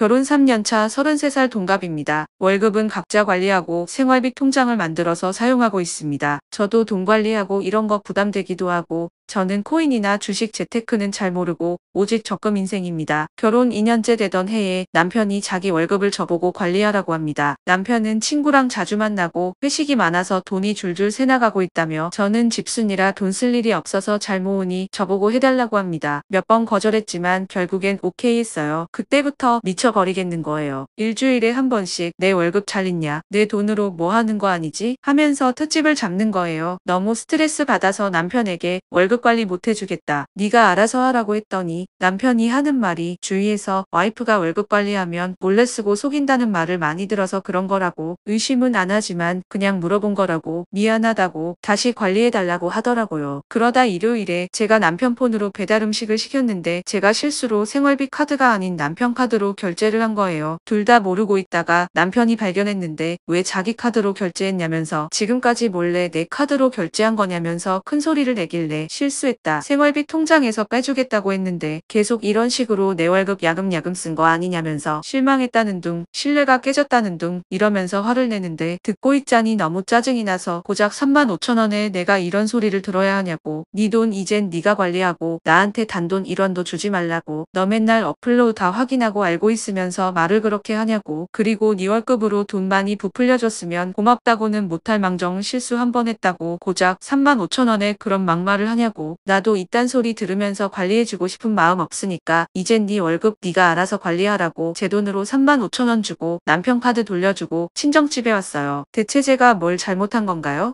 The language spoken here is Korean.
결혼 3년차 33살 동갑입니다. 월급은 각자 관리하고 생활비 통장을 만들어서 사용하고 있습니다. 저도 돈 관리하고 이런 거 부담되기도 하고 저는 코인이나 주식 재테크는 잘 모르고 오직 적금 인생입니다. 결혼 2년째 되던 해에 남편이 자기 월급을 저보고 관리하라고 합니다. 남편은 친구랑 자주 만나고 회식이 많아서 돈이 줄줄 새나가고 있다며 저는 집순이라 돈 쓸 일이 없어서 잘 모으니 저보고 해달라고 합니다. 몇 번 거절했지만 결국엔 오케이 했어요. 그때부터 미쳐버리겠는 거예요. 일주일에 한 번씩 내 월급 잘 있냐? 내 돈으로 뭐 하는 거 아니지? 하면서 특집을 잡는 거예요. 너무 스트레스 받아서 남편에게 월급 가족 관리 못해주겠다. 네가 알아서 하라고 했더니 남편이 하는 말이 주위에서 와이프가 월급 관리하면 몰래 쓰고 속인다는 말을 많이 들어서 그런 거라고 의심은 안 하지만 그냥 물어본 거라고 미안하다고 다시 관리해달라고 하더라고요. 그러다 일요일에 제가 남편 폰으로 배달 음식을 시켰는데 제가 실수로 생활비 카드가 아닌 남편 카드로 결제를 한 거예요. 둘 다 모르고 있다가 남편이 발견했는데 왜 자기 카드로 결제했냐면서 지금까지 몰래 내 카드로 결제한 거냐면서 큰 소리를 내길래 실 실수했다. 생활비 통장에서 빼주겠다고 했는데 계속 이런 식으로 내 월급 야금야금 쓴 거 아니냐면서 실망했다는 둥 신뢰가 깨졌다는 둥 이러면서 화를 내는데 듣고 있자니 너무 짜증이 나서 고작 3만 5천원에 내가 이런 소리를 들어야 하냐고 네 돈 이젠 네가 관리하고 나한테 단돈 1원도 주지 말라고 너 맨날 어플로 다 확인하고 알고 있으면서 말을 그렇게 하냐고 그리고 네 월급으로 돈 많이 부풀려줬으면 고맙다고는 못할 망정 실수 한번 했다고 고작 3만 5천원에 그런 막말을 하냐고 하고 나도 이딴 소리 들으면서 관리해주고 싶은 마음 없으니까 이젠 네 월급 네가 알아서 관리하라고 제 돈으로 3만 5천원 주고 남편 카드 돌려주고 친정집에 왔어요. 대체 제가 뭘 잘못한 건가요?